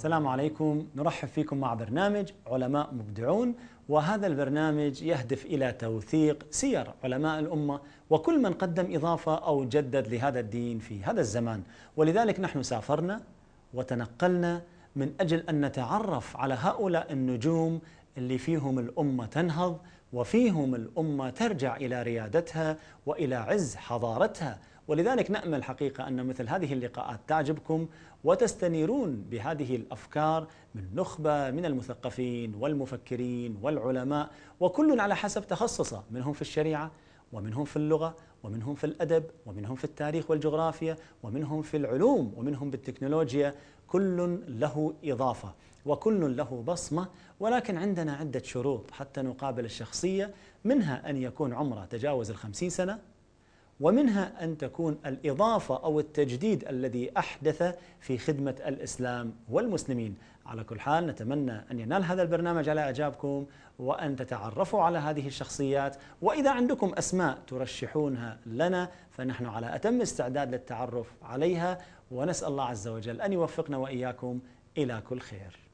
السلام عليكم نرحب فيكم مع برنامج علماء مبدعون وهذا البرنامج يهدف إلى توثيق سير علماء الأمة وكل من قدم إضافة أو جدد لهذا الدين في هذا الزمان ولذلك نحن سافرنا وتنقلنا من أجل أن نتعرف على هؤلاء النجوم اللي فيهم الأمة تنهض وفيهم الأمة ترجع إلى ريادتها وإلى عز حضارتها ولذلك نأمل حقيقة أن مثل هذه اللقاءات تعجبكم وتستنيرون بهذه الأفكار من نخبة من المثقفين والمفكرين والعلماء وكل على حسب تخصصه منهم في الشريعة ومنهم في اللغة ومنهم في الأدب ومنهم في التاريخ والجغرافيا ومنهم في العلوم ومنهم بالتكنولوجيا كل له إضافة وكل له بصمة ولكن عندنا عدة شروط حتى نقابل الشخصية منها أن يكون عمره تجاوز الخمسين سنة ومنها أن تكون الإضافة أو التجديد الذي أحدث في خدمة الإسلام والمسلمين على كل حال نتمنى أن ينال هذا البرنامج على إعجابكم وأن تتعرفوا على هذه الشخصيات وإذا عندكم أسماء ترشحونها لنا فنحن على أتم استعداد للتعرف عليها ونسأل الله عز وجل أن يوفقنا وإياكم إلى كل خير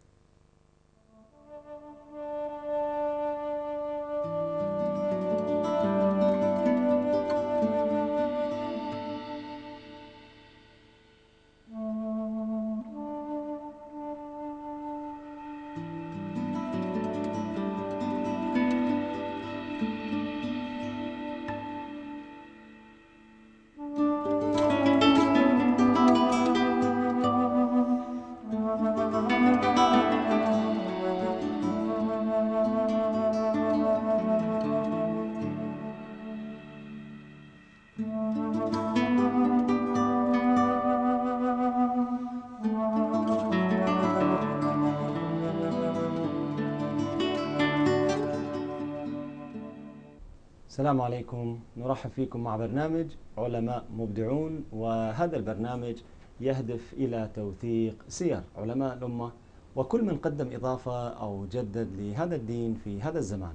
السلام عليكم نرحب فيكم مع برنامج علماء مبدعون وهذا البرنامج يهدف إلى توثيق سير علماء الأمة وكل من قدم إضافة أو جدد لهذا الدين في هذا الزمان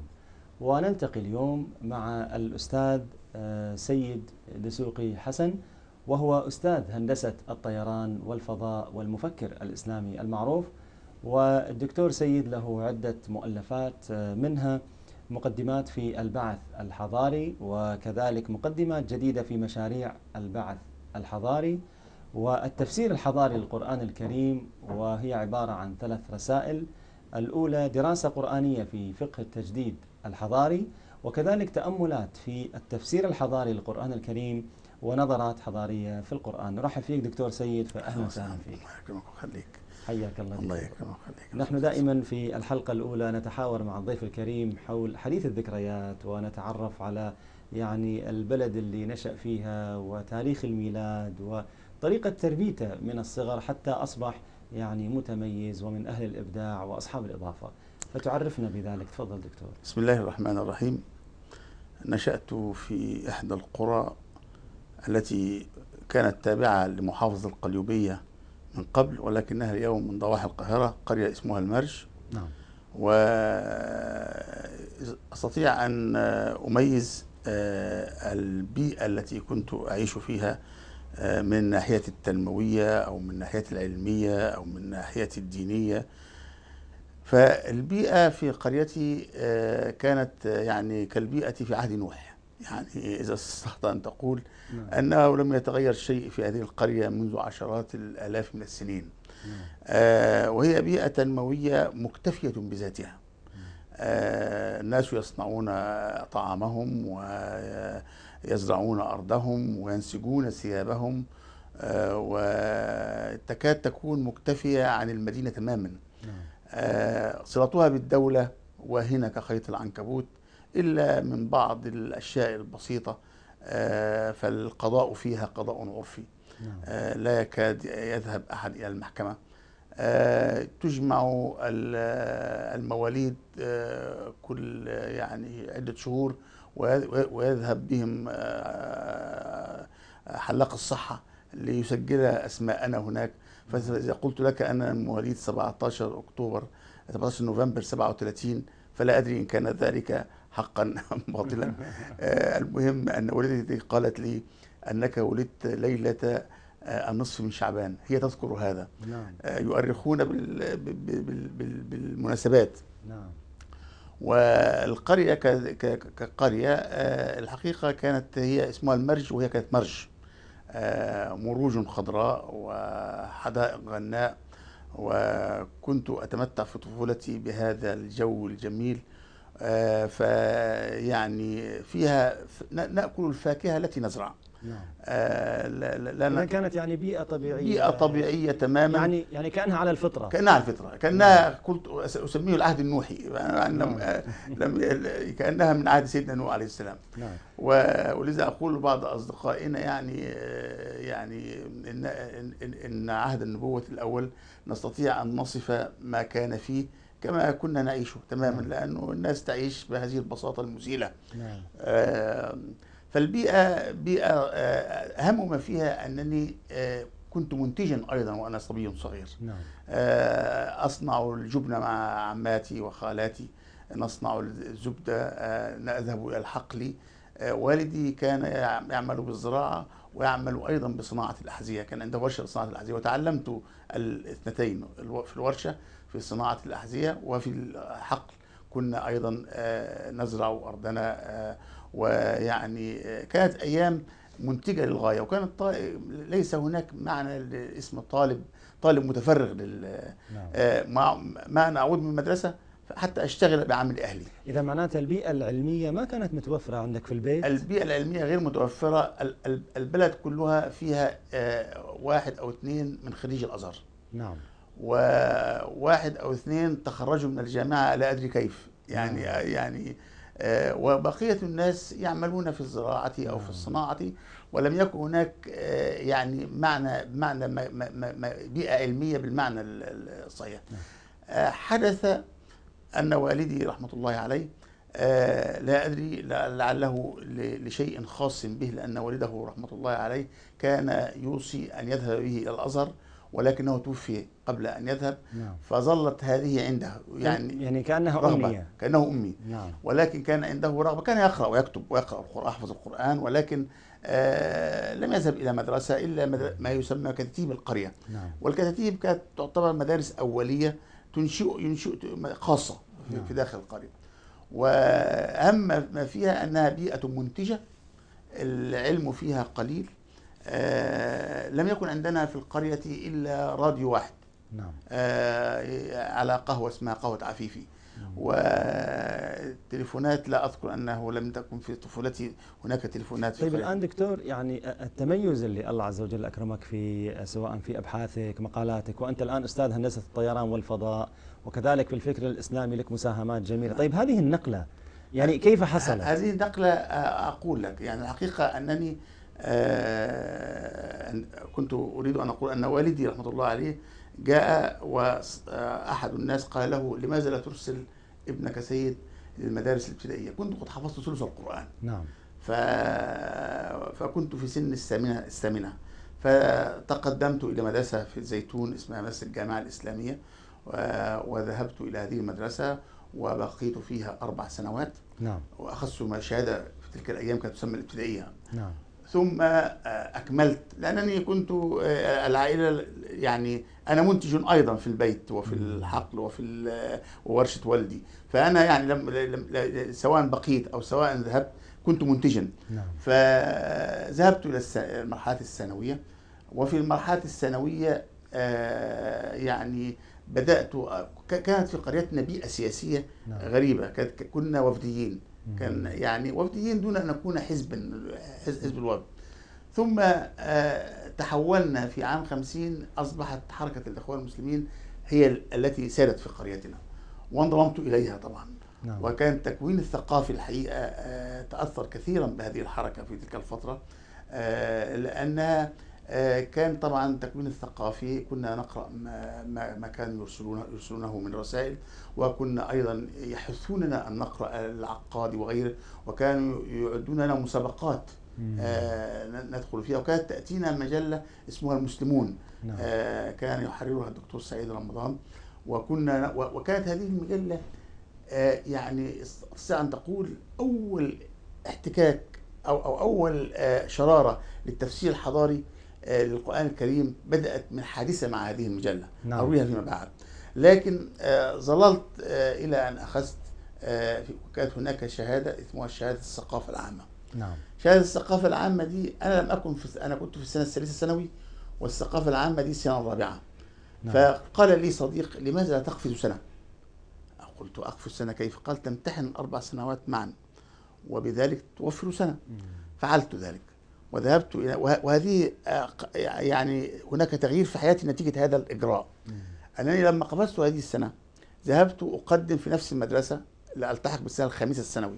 ونلتقي اليوم مع الأستاذ آه، سيد دسوقي حسن وهو أستاذ هندسة الطيران والفضاء والمفكر الإسلامي المعروف والدكتور سيد له عدة مؤلفات آه، منها مقدمات في البعث الحضاري وكذلك مقدمات جديدة في مشاريع البعث الحضاري والتفسير الحضاري للقرآن الكريم وهي عبارة عن ثلاث رسائل الأولى دراسة قرآنية في فقه التجديد الحضاري وكذلك تأملات في التفسير الحضاري للقرآن الكريم ونظرات حضارية في القرآن نرحب فيك دكتور سيد فأهلا وسهلا فيك الله ويخليك حياك الله الله يكرمك نحن دائما في الحلقة الأولى نتحاور مع الضيف الكريم حول حديث الذكريات ونتعرف على يعني البلد اللي نشأ فيها وتاريخ الميلاد وطريقة تربيته من الصغر حتى أصبح يعني متميز ومن أهل الإبداع وأصحاب الإضافة فتعرفنا بذلك تفضل دكتور بسم الله الرحمن الرحيم نشأت في إحدى القرى التي كانت تابعة لمحافظة القليوبية من قبل ولكنها اليوم من ضواحي القاهرة قرية اسمها المرج نعم وأستطيع أن أميز آه، البيئة التي كنت أعيش فيها آه، من ناحية التنموية أو من ناحية العلمية أو من ناحية الدينية فالبيئة في قريتي آه، كانت يعني كالبيئة في عهد نوح يعني إذا استطعت أن تقول نعم. أنه لم يتغير شيء في هذه القرية منذ عشرات الآلاف من السنين نعم. آه وهي بيئة تنموية مكتفية بذاتها نعم. آه الناس يصنعون طعامهم ويزرعون أرضهم وينسجون ثيابهم آه وتكاد تكون مكتفية عن المدينة تماما نعم. آه، صلتها بالدولة واهنة كخيط العنكبوت إلا من بعض الأشياء البسيطة آه، فالقضاء فيها قضاء عرفي نعم. آه، لا يكاد يذهب أحد إلى المحكمة آه، تجمع المواليد كل يعني عدة شهور ويذهب بهم حلاق الصحة ليسجل أسماءنا هناك فإذا نعم. قلت لك أنا مواليد 17 أكتوبر 17 نوفمبر 37 فلا أدري إن كان ذلك حقا أم باطلا آه، المهم أن والدتي قالت لي أنك ولدت ليلة آه، النصف من شعبان هي تذكر هذا نعم. آه، يؤرخون بالمناسبات نعم. والقرية كقرية الحقيقة كانت هي اسمها المرج وهي كانت مرج مروج خضراء وحدائق غناء وكنت أتمتع في طفولتي بهذا الجو الجميل آه، فيعني فيها ناكل الفاكهه التي نزرعها نعم. آه لا كانت يعني بيئة طبيعية بيئة طبيعية تماما يعني يعني كانها على الفطرة كانها على الفطرة كانها نعم. كنت اسميه العهد النوحي يعني نعم. آه، لم كانها من عهد سيدنا نوح عليه السلام نعم. ولذا اقول لبعض اصدقائنا يعني آه، يعني ان ان, إن عهد النبوة الاول نستطيع ان نصف ما كان فيه كما كنا نعيشه تماما نعم. لأنه الناس تعيش بهذه البساطة المزيلة نعم. آه، فالبيئة بيئة آه، أهم ما فيها أنني آه، كنت منتجا ايضا وانا صبي صغير نعم. اصنع الجبنه مع عماتي وخالاتي نصنع الزبده نذهب الى الحقل والدي كان يعمل بالزراعة ويعمل أيضا بصناعة الأحذية كان عنده ورشة لصناعة الأحذية وتعلمت الاثنتين في الورشة في صناعة الأحذية وفي الحقل كنا أيضا آه، نزرع أرضنا آه، ويعني آه، كانت أيام منتجة للغاية وكانت ليس هناك معنى لاسم الطالب طالب متفرغ لل نعم. ما أنا أعود من المدرسة حتى اشتغل بعمل اهلي اذا معناتها البيئه العلميه ما كانت متوفره عندك في البيت البيئه العلميه غير متوفره البلد كلها فيها آه، واحد او اثنين من خريج الازهر نعم وواحد او اثنين تخرجوا من الجامعه لا ادري كيف يعني نعم. يعني آه، وبقيه الناس يعملون في الزراعه او في نعم. الصناعه ولم يكن هناك آه، يعني معنى معنى بيئه علميه بالمعنى الصحيح نعم. حدث أن والدي رحمة الله عليه آه، لا أدري لعله لشيء خاص به لأن والده رحمة الله عليه كان يوصي أن يذهب به إلى الأزهر ولكنه توفي قبل أن يذهب نعم. فظلت هذه عنده يعني يعني, يعني كأنها رغبة أمية كأنه أمي نعم. ولكن كان عنده رغبة كان يقرأ ويكتب ويقرأ القرآن يحفظ القرآن ولكن آه لم يذهب إلى مدرسة إلا ما يسمى كتاتيب القرية نعم. والكتاتيب كانت تعتبر مدارس أولية تنشئ ينشئ خاصه نعم. في داخل القريه واهم ما فيها انها بيئه منتجه العلم فيها قليل آه، لم يكن عندنا في القريه الا راديو واحد نعم آه، على قهوه اسمها قهوه عفيفي وتليفونات لا اذكر انه لم تكن في طفولتي هناك تليفونات في طيب الان دكتور يعني التميز اللي الله عز وجل اكرمك فيه سواء في ابحاثك مقالاتك وانت الان استاذ هندسه الطيران والفضاء وكذلك في الفكر الاسلامي لك مساهمات جميله طيب هذه النقله يعني كيف حصلت هذه النقله آه، اقول لك يعني الحقيقه انني آه، كنت اريد ان اقول ان والدي رحمه الله عليه جاء وأحد الناس قال له لماذا لا ترسل ابنك سيد للمدارس الابتدائية كنت قد حفظت ثلث القرآن نعم ف... فكنت في سن الثامنة الثامنة فتقدمت إلى مدرسة في الزيتون اسمها مدرسة الجامعة الإسلامية و... وذهبت إلى هذه المدرسة وبقيت فيها أربع سنوات نعم وأخذت شهادة في تلك الأيام كانت تسمى الابتدائية نعم ثم آه، آه، أكملت لأنني كنت آه، العائلة يعني أنا منتج أيضا في البيت وفي الحقل وفي ورشة والدي فأنا يعني لم سواء بقيت أو سواء ذهبت كنت منتجا نعم. فذهبت إلى المرحلة الثانوية وفي المرحلة الثانوية يعني بدأت كانت في قريتنا بيئة سياسية نعم. غريبة كنا وفديين كان يعني وفديين دون أن نكون حزبا حزب الوفد ثم آه، تحولنا في عام 50 أصبحت حركة الإخوان المسلمين هي التي سادت في قريتنا وانضممت إليها طبعا نعم. وكان التكوين الثقافي الحقيقة آه، تأثر كثيرا بهذه الحركة في تلك الفترة آه، لأنها آه، كان طبعا التكوين الثقافي كنا نقرا ما, ما كانوا يرسلونه يرسلونه من رسائل وكنا ايضا يحثوننا ان نقرا العقاد وغيره وكانوا يعدون لنا مسابقات آه، ندخل فيها وكانت تاتينا مجله اسمها المسلمون نعم. آه، كان يحررها الدكتور سعيد رمضان وكنا وكانت هذه المجله يعني استطيع ان تقول اول احتكاك او او اول شراره للتفسير الحضاري للقرآن آه، الكريم بدأت من حادثة مع هذه المجلة نعم. أرويها فيما بعد لكن آه، ظللت آه، إلى أن أخذت كانت هناك شهادة اسمها شهادة الثقافة العامة نعم. شهادة الثقافة العامة دي أنا لم أكن في أنا كنت في السنة الثالثة ثانوي والثقافة العامة دي السنة الرابعة نعم. فقال لي صديق لماذا لا تقفز سنة؟ قلت أقفز سنة كيف؟ قال تمتحن أربع سنوات معا وبذلك توفر سنة فعلت ذلك وذهبت إلى وهذه آه، يعني هناك تغيير في حياتي نتيجة هذا الإجراء أنني لما قفزت هذه السنة ذهبت أقدم في نفس المدرسة لألتحق بالسنة الخامسة الثانوي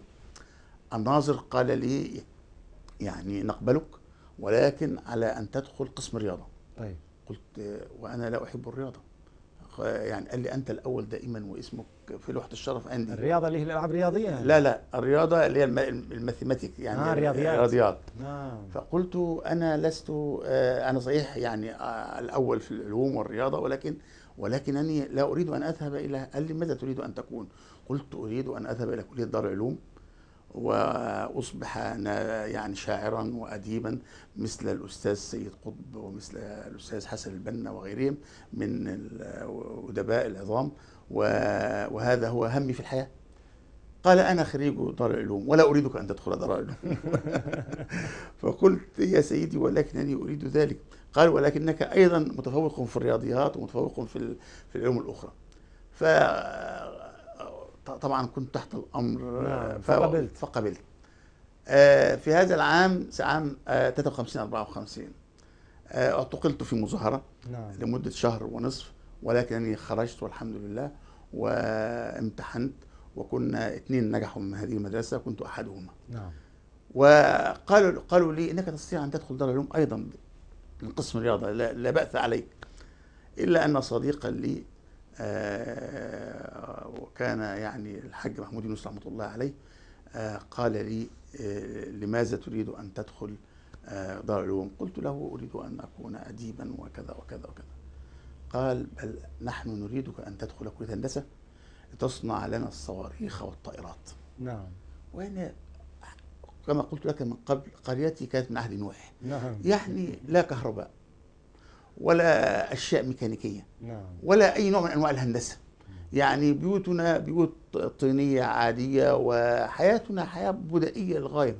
الناظر قال لي يعني نقبلك ولكن على أن تدخل قسم الرياضه طيب قلت آه، وأنا لا أحب الرياضة آه، يعني قال لي انت الاول دائما واسمك في لوحه الشرف عندي الرياضه اللي هي الالعاب الرياضيه يعني. لا لا الرياضه اللي هي الماثيماتيك يعني آه الرياضيات الرياضيات آه. فقلت انا لست آه انا صحيح يعني آه الاول في العلوم والرياضه ولكن ولكنني لا اريد ان اذهب الى قال لي ماذا تريد ان تكون؟ قلت اريد ان اذهب الى كليه دار العلوم وأصبح يعني شاعرا وأديبا مثل الأستاذ سيد قطب ومثل الأستاذ حسن البنا وغيرهم من الأدباء العظام وهذا هو همي في الحياة قال أنا خريج دار العلوم ولا أريدك أن تدخل دار العلوم فقلت يا سيدي ولكنني أريد ذلك قال ولكنك أيضا متفوق في الرياضيات ومتفوق في العلوم الأخرى ف طبعا كنت تحت الامر نعم آه، فقبلت فقبلت آه، في هذا العام عام 53 آه، 54 اعتقلت في مظاهره نعم. لمده شهر ونصف ولكنني خرجت والحمد لله وامتحنت وكنا اثنين نجحوا من هذه المدرسه كنت احدهما نعم وقالوا قالوا لي انك تستطيع ان تدخل دار العلوم ايضا من قسم الرياضه لا, لا باس عليك الا ان صديقا لي آه، وكان يعني الحاج محمود يونس رحمة الله عليه آه، قال لي آه، لماذا تريد أن تدخل دار العلوم قلت له أريد أن أكون أديبا وكذا وكذا وكذا قال بل نحن نريدك أن تدخل كلية الهندسه لتصنع لنا الصواريخ والطائرات نعم وأنا كما قلت لك من قبل قريتي كانت من عهد نوح نعم. يعني لا كهرباء ولا اشياء ميكانيكيه نعم. ولا اي نوع من انواع الهندسه يعني بيوتنا بيوت طينيه عاديه وحياتنا حياه بدائيه للغايه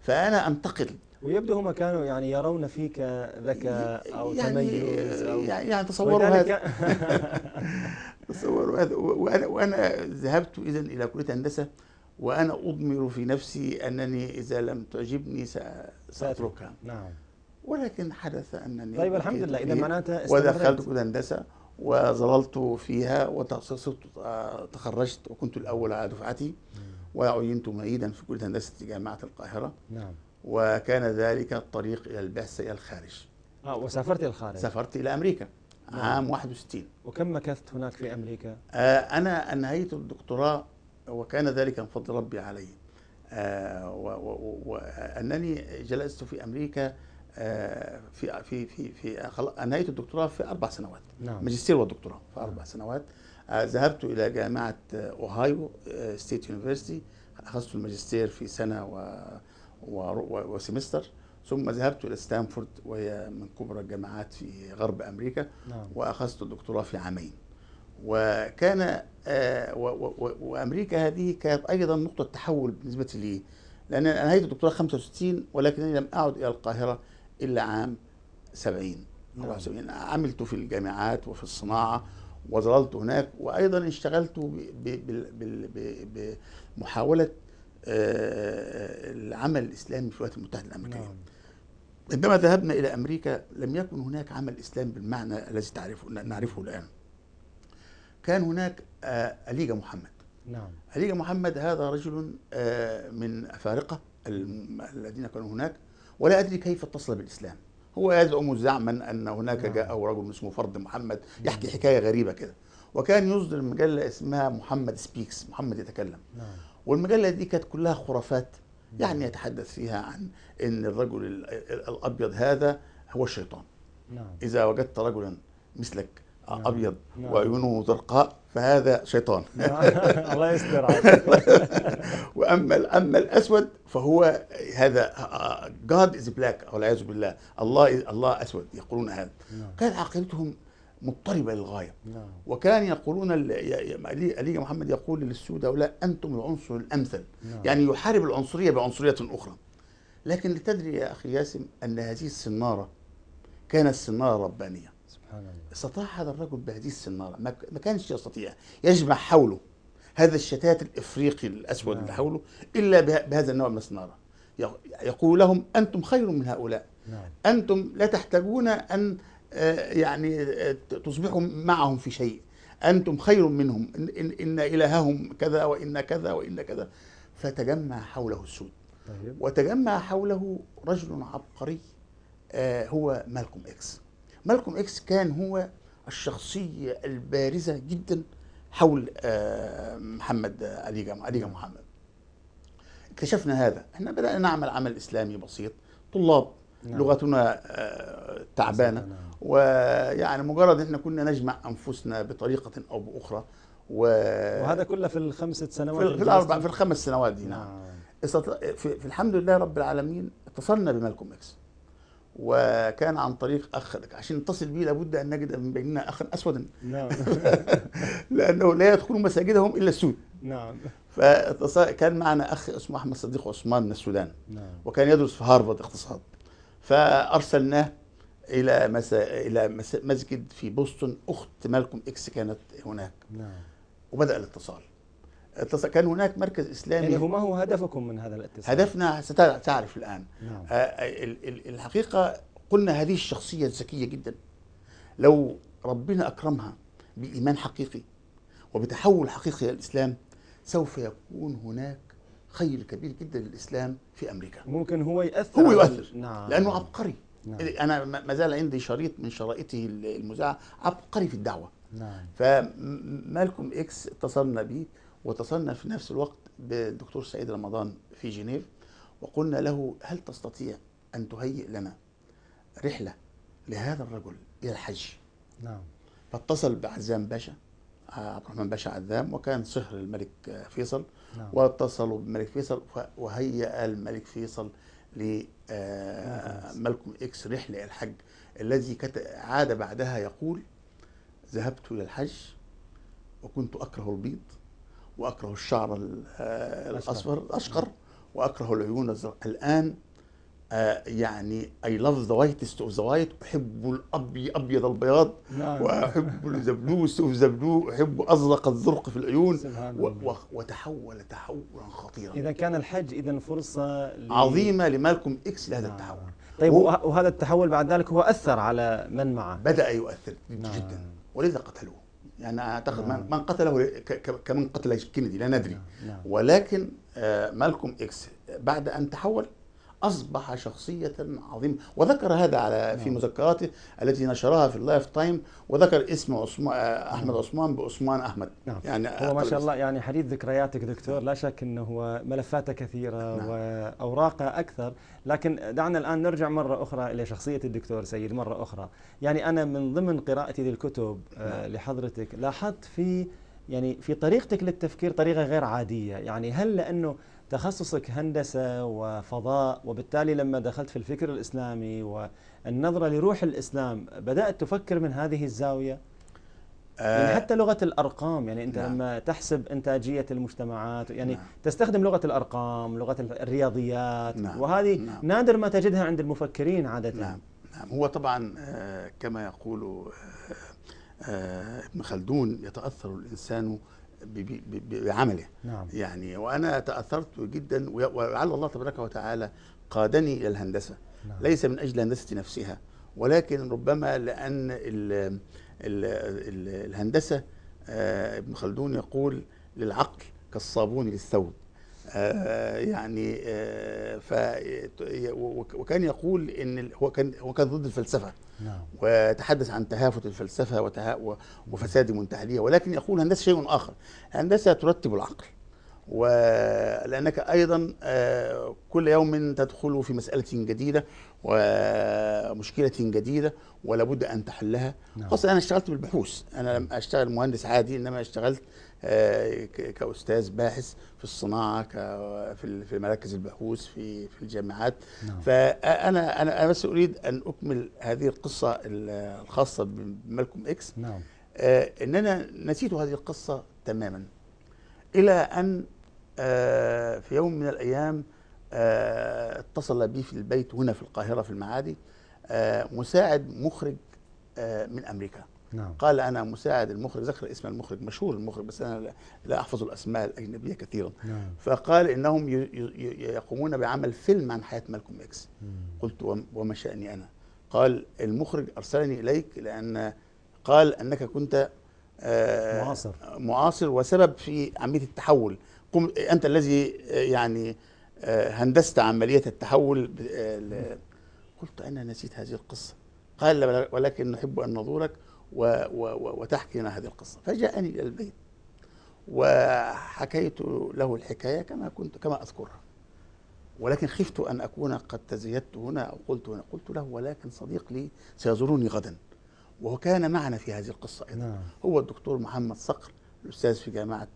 فانا انتقل ويبدو هم كانوا يعني يرون فيك ذكاء او يعني تميز او يعني, يعني تصوروا هذا تصوروا هذا وانا وانا ذهبت اذا الى كليه هندسه وانا اضمر في نفسي انني اذا لم تعجبني ساتركها نعم ولكن حدث انني طيب الحمد لله اذا معناتها ودخلت كليه هندسه وظللت فيها وتخصصت تخرجت وكنت الاول على دفعتي وعينت معيدا في كليه هندسه جامعه القاهره نعم وكان ذلك الطريق الى البحث الى الخارج اه وسافرت الى الخارج سافرت الى امريكا نعم. عام 61 وكم مكثت هناك في امريكا؟ آه انا انهيت الدكتوراه وكان ذلك من فضل ربي علي آه وانني جلست في امريكا آه، في في في في انهيت الدكتوراه في اربع سنوات نعم. ماجستير والدكتوراه في اربع سنوات آه، ذهبت الى جامعه اوهايو ستيت آه، يونيفرستي اخذت الماجستير في سنه و... و... و... وسمستر ثم ذهبت الى ستانفورد وهي من كبرى الجامعات في غرب امريكا نعم. واخذت الدكتوراه في عامين وكان و... و... وامريكا هذه كانت ايضا نقطه تحول بالنسبه لي لان انا انهيت الدكتوراه 65 ولكنني لم اعد الى القاهره إلا عام 70 نعم. أو يعني عملت في الجامعات وفي الصناعة وظللت هناك وأيضا اشتغلت بمحاولة آه، العمل الإسلامي في الولايات المتحدة الأمريكية نعم. عندما ذهبنا إلى أمريكا لم يكن هناك عمل إسلام بالمعنى الذي تعرفه نعرفه الآن كان هناك آه، أليجا محمد نعم أليجا محمد هذا رجل آه، من أفارقة الذين كانوا هناك ولا أدري كيف اتصل بالإسلام هو يزعم زعما أن هناك نعم. جاء رجل اسمه فرد محمد نعم. يحكي حكاية غريبة كده وكان يصدر مجلة اسمها محمد سبيكس محمد يتكلم نعم. والمجلة دي كانت كلها خرافات يعني يتحدث فيها عن أن الرجل الأبيض هذا هو الشيطان إذا وجدت رجلا مثلك نعم، ابيض نعم. وعيونه زرقاء فهذا شيطان نعم، الله يستر واما اما الاسود فهو هذا جاد از بلاك او والعياذ بالله الله الله اسود يقولون هذا نعم. كانت عقيدتهم مضطربه للغايه وكان يقولون علي محمد يقول للسود هؤلاء انتم العنصر الامثل يعني يحارب العنصريه بعنصريه اخرى لكن لتدري يا اخي ياسم ان هذه السناره كانت سناره ربانيه استطاع هذا الرجل بهذه السنارة ما كانش يستطيع يجمع حوله هذا الشتات الإفريقي الأسود اللي نعم. حوله إلا بهذا النوع من السنارة يقول لهم أنتم خير من هؤلاء نعم. أنتم لا تحتاجون أن آه، يعني آه، تصبحوا معهم في شيء أنتم خير منهم إن, إن, إلههم كذا وإن كذا وإن كذا فتجمع حوله السود طيب. وتجمع حوله رجل عبقري آه، هو مالكوم إكس مالكوم اكس كان هو الشخصية البارزة جدا حول آه، محمد علي آه، علي محمد اكتشفنا هذا احنا بدأنا نعمل عمل إسلامي بسيط طلاب نعم. لغتنا آه، تعبانة نعم. ويعني مجرد احنا كنا نجمع أنفسنا بطريقة أو بأخرى و... وهذا كله في الخمسة سنوات في, في الأربع في الخمس سنوات دي نعم, نعم. في الحمد لله رب العالمين اتصلنا بمالكوم اكس وكان عن طريق اخ عشان نتصل به لابد ان نجد من بيننا اخا اسودا نعم لانه لا يدخل مساجدهم الا السود نعم فكان معنا اخ اسمه احمد صديق عثمان من السودان نعم. وكان يدرس في هارفارد اقتصاد فارسلناه الى مسا... الى مسجد في بوسطن اخت مالكم اكس كانت هناك نعم وبدا الاتصال كان هناك مركز اسلامي يعني ما هو هدفكم من هذا الاتصال؟ هدفنا ستعرف الان نعم. آه، الحقيقه قلنا هذه الشخصيه ذكيه جدا لو ربنا اكرمها بايمان حقيقي وبتحول حقيقي للاسلام سوف يكون هناك خير كبير جدا للاسلام في امريكا ممكن هو ياثر هو يؤثر نعم. لانه عبقري نعم. انا ما زال عندي شريط من شرائطه المذاعه عبقري في الدعوه نعم فمالكم اكس اتصلنا به واتصلنا في نفس الوقت بالدكتور سعيد رمضان في جنيف وقلنا له هل تستطيع أن تهيئ لنا رحلة لهذا الرجل إلى الحج نعم فاتصل بعزام باشا عبد الرحمن باشا عزام وكان صهر الملك فيصل نعم. واتصلوا بالملك فيصل وهيأ الملك فيصل ل لمالكم آه، اكس رحله الحج الذي عاد بعدها يقول ذهبت الى الحج وكنت اكره البيض واكره الشعر آه، الاصفر الاشقر واكره العيون الزرق. الان آه، يعني اي لاف ذا وايتست اوف ذا وايت احب الابي ابيض البياض نعم. واحب الزبلوس اوف زبلو احب ازرق الزرق في العيون وتحول تحولا خطيرا اذا كان الحج اذا فرصه ل... عظيمه لمالكم اكس لهذا نعم. التحول طيب وهذا التحول بعد ذلك هو اثر على من معه بدا يؤثر نعم. جدا ولذا قتلوه يعني اعتقد نعم. من قتله كمن قتل كينيدي لا ندري نعم. نعم. ولكن آه، مالكوم اكس بعد ان تحول اصبح شخصيه عظيمه وذكر هذا على في نعم. مذكراته التي نشرها في اللايف تايم وذكر اسم آه، نعم. عثمان احمد عثمان بعثمان احمد يعني هو ما شاء الله يعني حديث ذكرياتك دكتور لا شك انه هو ملفاته كثيره نعم. واوراقه اكثر لكن دعنا الان نرجع مره اخرى الى شخصيه الدكتور سيد مره اخرى يعني انا من ضمن قراءتي للكتب آه، نعم. لحضرتك لاحظت في يعني في طريقتك للتفكير طريقه غير عاديه يعني هل لانه تخصصك هندسة وفضاء وبالتالي لما دخلت في الفكر الإسلامي والنظرة لروح الإسلام بدأت تفكر من هذه الزاوية يعني آه. حتى لغة الأرقام يعني أنت نعم. لما تحسب إنتاجية المجتمعات يعني نعم. تستخدم لغة الأرقام لغة الرياضيات نعم. وهذه نعم. نادر ما تجدها عند المفكرين عادة نعم. نعم هو طبعا آه، كما يقول آه، ابن خلدون يتأثر الإنسان بعمله نعم. يعني وانا تاثرت جدا ولعل الله تبارك وتعالى قادني الى الهندسه نعم. ليس من اجل الهندسه نفسها ولكن ربما لان ال ال الـ الهندسه آه ابن خلدون يقول للعقل كالصابون للثوب آه يعني آه ف وكان يقول ان هو كان هو كان ضد الفلسفه نعم. وتحدث عن تهافت الفلسفة وتها... وفساد منتحليها ولكن يقول هندسة شيء آخر هندسة ترتب العقل ولأنك أيضا آه، كل يوم تدخل في مسألة جديدة ومشكلة جديدة ولابد أن تحلها نعم. خاصة أنا اشتغلت بالبحوث أنا لم أشتغل مهندس عادي إنما اشتغلت كاستاذ باحث في الصناعه في مراكز البحوث في في الجامعات نعم. فانا انا بس اريد ان اكمل هذه القصه الخاصه بمالكوم اكس نعم ان انا نسيت هذه القصه تماما الى ان في يوم من الايام اتصل بي في البيت هنا في القاهره في المعادي مساعد مخرج من امريكا نعم. قال أنا مساعد المخرج ذكر اسم المخرج مشهور المخرج بس أنا لا أحفظ الأسماء الأجنبية كثيرا نعم. فقال إنهم يقومون بعمل فيلم عن حياة مالكوم إكس مم. قلت وما شأني أنا قال المخرج أرسلني إليك لأن قال أنك كنت آه، معاصر معاصر وسبب في عملية التحول قم أنت الذي آه، يعني آه، هندست عملية التحول قلت أنا نسيت هذه القصة قال ولكن نحب أن نزورك وتحكي لنا هذه القصة فجاءني إلى البيت وحكيت له الحكاية كما كنت كما أذكرها ولكن خفت أن أكون قد تزيدت هنا أو قلت هنا قلت له ولكن صديق لي سيزورني غدا وهو كان معنا في هذه القصة أيضا نعم. هو الدكتور محمد صقر الأستاذ في جامعة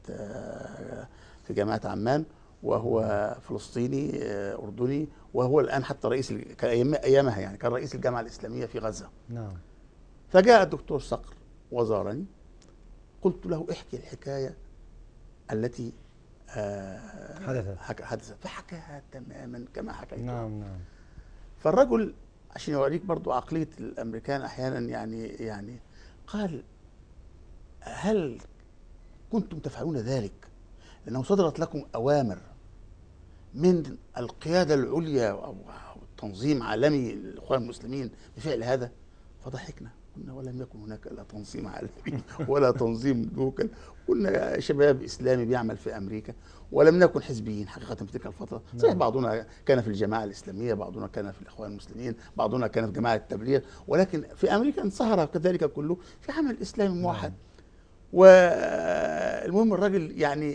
في جامعة عمان وهو فلسطيني أردني وهو الآن حتى رئيس أيامها يعني كان رئيس الجامعة الإسلامية في غزة نعم فجاء الدكتور صقر وزارني قلت له احكي الحكاية التي آه، حدثت حدثت فحكاها تماما كما حكيت نعم نعم فالرجل عشان يوريك برضو عقلية الأمريكان أحيانا يعني يعني قال هل كنتم تفعلون ذلك لأنه صدرت لكم أوامر من القيادة العليا أو تنظيم عالمي للإخوان المسلمين بفعل هذا فضحكنا قلنا ولم يكن هناك لا تنظيم عالمي ولا تنظيم لوكال كنا شباب اسلامي بيعمل في امريكا ولم نكن حزبيين حقيقه في تلك الفتره نعم. صحيح بعضنا كان في الجماعه الاسلاميه بعضنا كان في الاخوان المسلمين بعضنا كان في جماعه التبليغ ولكن في امريكا انصهر كذلك كله في عمل اسلامي نعم. موحد نعم. والمهم الراجل يعني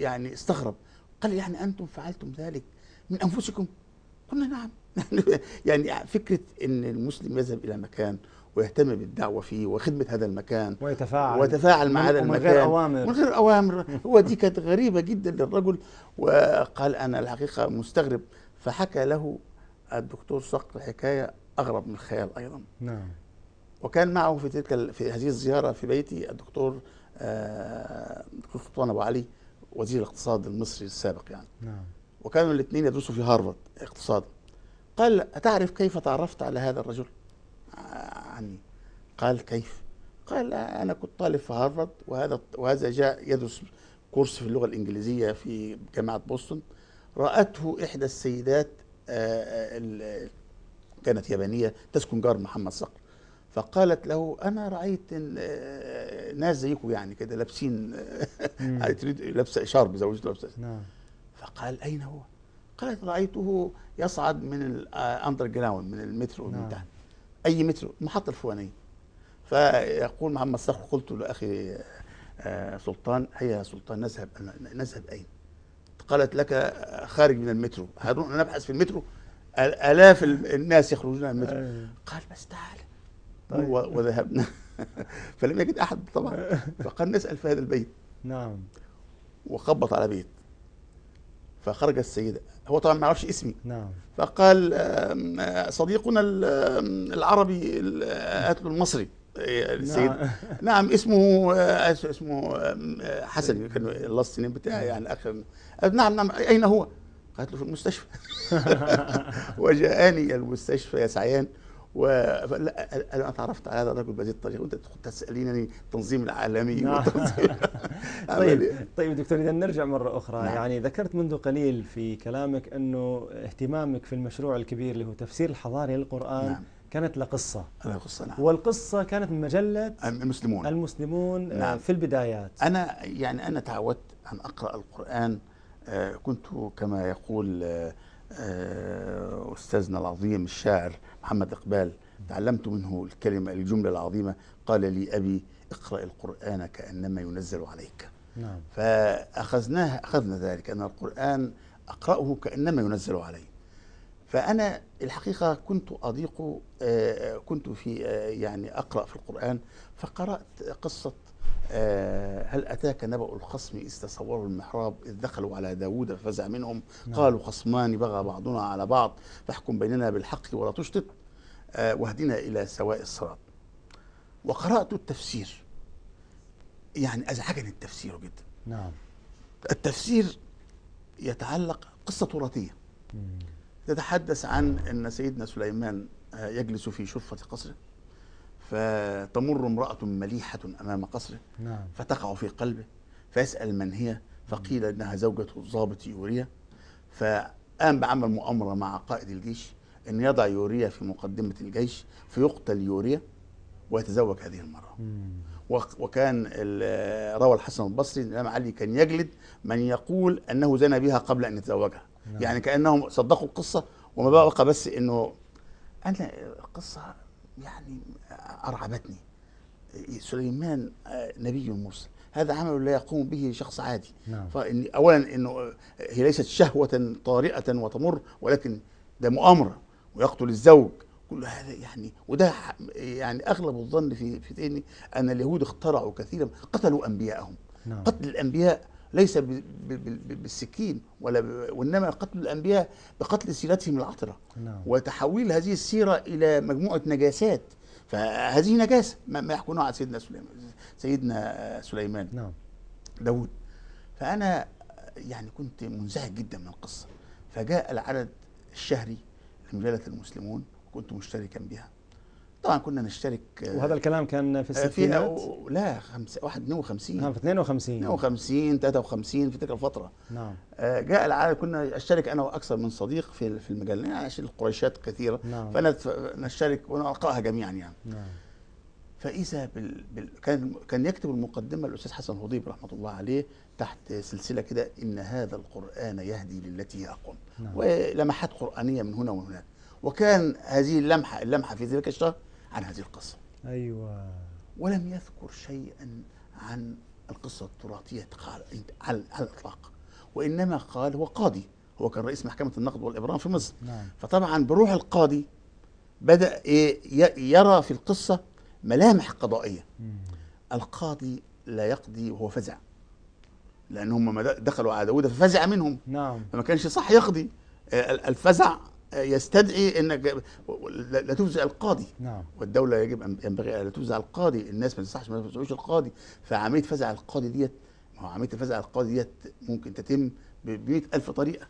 يعني استغرب قال يعني انتم فعلتم ذلك من انفسكم قلنا نعم يعني فكره ان المسلم يذهب الى مكان ويهتم بالدعوه فيه وخدمه هذا المكان ويتفاعل ويتفاعل مع هذا المكان من غير اوامر من غير اوامر هو دي كانت غريبه جدا للرجل وقال انا الحقيقه مستغرب فحكى له الدكتور صقر حكايه اغرب من الخيال ايضا نعم وكان معه في تلك في هذه الزياره في بيتي الدكتور آه الدكتور سلطان ابو علي وزير الاقتصاد المصري السابق يعني نعم وكانوا الاثنين يدرسوا في هارفارد اقتصاد قال أتعرف كيف تعرفت على هذا الرجل؟ عني قال كيف قال أنا كنت طالب في هارفارد وهذا وهذا جاء يدرس كورس في اللغة الإنجليزية في جامعة بوسطن رأته إحدى السيدات آه، آه، كانت يابانية تسكن جار محمد صقر فقالت له أنا رأيت آه، ناس زيكم يعني كده لابسين تريد لابسة شارب زوجته لابسة نعم فقال أين هو؟ قالت رأيته يصعد من الأندر جراوند من المترو نعم. تحت اي مترو المحطه الفوانيه فيقول محمد صخر قلت له اخي آه، سلطان هيا يا سلطان نذهب نذهب اين؟ قالت لك آه، خارج من المترو هنروح نبحث في المترو الاف الناس يخرجون من المترو أيوه. قال بس تعال طيب. وذهبنا فلم يجد احد طبعا فقال نسال في هذا البيت نعم وخبط على بيت فخرج السيده هو طبعا ما يعرفش اسمي نعم فقال صديقنا العربي قالت له آه، المصري آه، السيد نعم. نعم اسمه آه، اسمه حسن كان اللاست نيم بتاعي يعني اخر نعم نعم اين هو؟ قالت له في المستشفى وجاءني المستشفى يسعيان و انا تعرفت على هذا الرجل بهذه الطريقه وانت تسالينني التنظيم العالمي نعم. طيب طيب دكتور اذا نرجع مره اخرى نعم. يعني ذكرت منذ قليل في كلامك انه اهتمامك في المشروع الكبير اللي هو تفسير الحضاري للقران نعم. كانت لقصة قصة نعم والقصة كانت من مجلة المسلمون المسلمون آه، نعم. في البدايات أنا يعني أنا تعودت أن أقرأ القرآن آه، كنت كما يقول آه، أستاذنا العظيم الشاعر محمد إقبال تعلمت منه الكلمة الجملة العظيمة قال لي أبي اقرأ القرآن كأنما ينزل عليك نعم. فأخذناه أخذنا ذلك أن القرآن أقرأه كأنما ينزل علي فأنا الحقيقة كنت أضيق آه، كنت في آه، يعني أقرأ في القرآن فقرأت قصة آه، هل أتاك نبأ الخصم إذ تصوروا المحراب إذ دخلوا على داود ففزع منهم نعم. قالوا خصمان بغى بعضنا على بعض فاحكم بيننا بالحق ولا تشطط آه، واهدنا إلى سواء الصراط وقرأت التفسير يعني أزعجني التفسير جدا نعم التفسير يتعلق قصة تراثية تتحدث عن أن سيدنا سليمان آه، يجلس في شرفة قصره فتمر امرأة مليحة أمام قصره نعم. فتقع في قلبه فيسأل من هي فقيل إنها زوجة الضابط يوريا فقام بعمل مؤامرة مع قائد الجيش أن يضع يوريا في مقدمة الجيش فيقتل يوريا ويتزوج هذه المرأة وكان روى الحسن البصري الإمام علي كان يجلد من يقول أنه زنى بها قبل أن يتزوجها نعم. يعني كأنهم صدقوا القصة وما بقى بس أنه أنا القصة يعني أرعبتني سليمان آه، نبي مرسل هذا عمل لا يقوم به شخص عادي نعم. فإن أولا أنه آه، هي ليست شهوة طارئة وتمر ولكن ده مؤامرة ويقتل الزوج كل هذا يعني وده يعني أغلب الظن في في ذهني أن اليهود اخترعوا كثيرا قتلوا أنبياءهم نعم. قتل الأنبياء ليس بالسكين ولا وانما قتل الانبياء بقتل سيرتهم العطره نعم. وتحويل هذه السيره الى مجموعه نجاسات فهذه نجاسه ما يحكونها عن سيدنا سليمان سيدنا سليمان نعم داوود فانا يعني كنت منزعج جدا من القصه فجاء العدد الشهري لمجله المسلمون كنت مشتركا بها طبعا كنا نشترك آه، وهذا الكلام كان في آه، الستينات لا 51 واحد 52 نعم في 52 52 53 في تلك الفتره نعم آه، جاء العالم كنا اشترك انا واكثر من صديق في في المجله يعني عشان القريشات كثيره نعم فانا نشترك ونلقاها جميعا يعني نعم فاذا بال... بال... كان كان يكتب المقدمه الاستاذ حسن هضيب رحمه الله عليه تحت سلسله كده ان هذا القران يهدي للتي هي اقوم نعم. ولمحات قرانيه من هنا ومن هناك وكان هذه اللمحه اللمحه في ذلك الشهر عن هذه القصة أيوة ولم يذكر شيئا عن القصة التراثية على الإطلاق وإنما قال هو قاضي هو كان رئيس محكمة النقد والإبرام في مصر نعم. فطبعا بروح القاضي بدأ يرى في القصة ملامح قضائية مم. القاضي لا يقضي وهو فزع لأنهم دخلوا على داود ففزع منهم نعم. فما كانش صح يقضي آه، الفزع يستدعي انك لا تفزع القاضي نعم والدوله يجب ان ينبغي ان لا تفزع القاضي الناس ما تنصحش ما تفزعوش القاضي فعمليه فزع القاضي ديت ما هو عمليه فزع القاضي ديت ممكن تتم ب ألف طريقه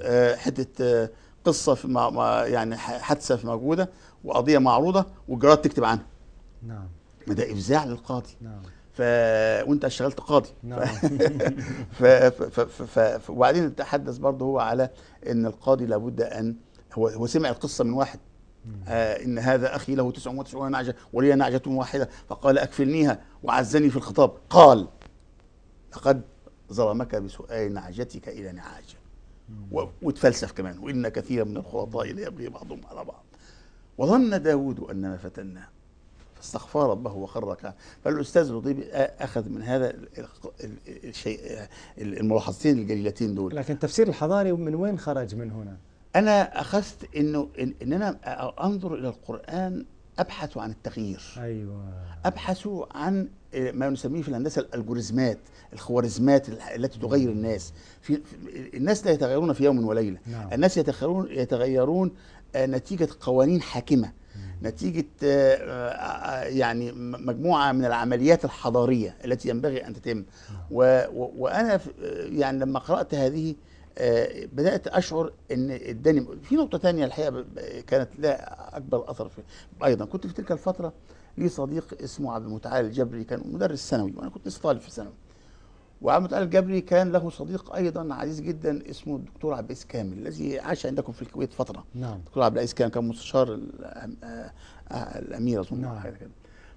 آه، حته آه قصه في ما يعني حادثه في موجوده وقضيه معروضه والجرائد تكتب عنها نعم ما ده افزاع للقاضي نعم ف... وانت اشتغلت قاضي نعم ف... ف... ف... ف... ف... وبعدين تحدث برضه هو على ان القاضي لابد ان هو هو سمع القصه من واحد آه ان هذا اخي له 99 نعجه ولي نعجه واحده فقال اكفلنيها وعزني في الخطاب قال لقد ظلمك بسؤال نعجتك الى نعاجه وتفلسف كمان وان كثيرا من الخلطاء ليبغي بعضهم على بعض وظن داود اننا فتناه فاستغفر ربه وخر فالاستاذ لطيف اخذ من هذا الشيء الملاحظتين الجليلتين دول لكن التفسير الحضاري من وين خرج من هنا؟ انا اخذت انه ان انا انظر الى القران ابحث عن التغيير ايوه ابحث عن ما نسميه في الهندسه الالجوريزمات الخوارزمات التي تغير الناس في الناس لا يتغيرون في يوم وليله نعم. الناس يتغيرون يتغيرون آه، نتيجه قوانين حاكمه نتيجة آه، آه، يعني مجموعة من العمليات الحضارية التي ينبغي أن تتم نعم. وأنا يعني لما قرأت هذه آه، بدات اشعر ان اداني في نقطه تانية الحقيقه كانت لها اكبر اثر في ايضا كنت في تلك الفتره لي صديق اسمه عبد المتعال الجبري كان مدرس ثانوي وانا كنت لسه طالب في ثانوي وعبد المتعال الجبري كان له صديق ايضا عزيز جدا اسمه الدكتور عبد العزيز كامل الذي عاش عندكم في الكويت فتره نعم الدكتور عبد العزيز كامل كان مستشار آه، آه، الامير اظن نعم. حاجه كده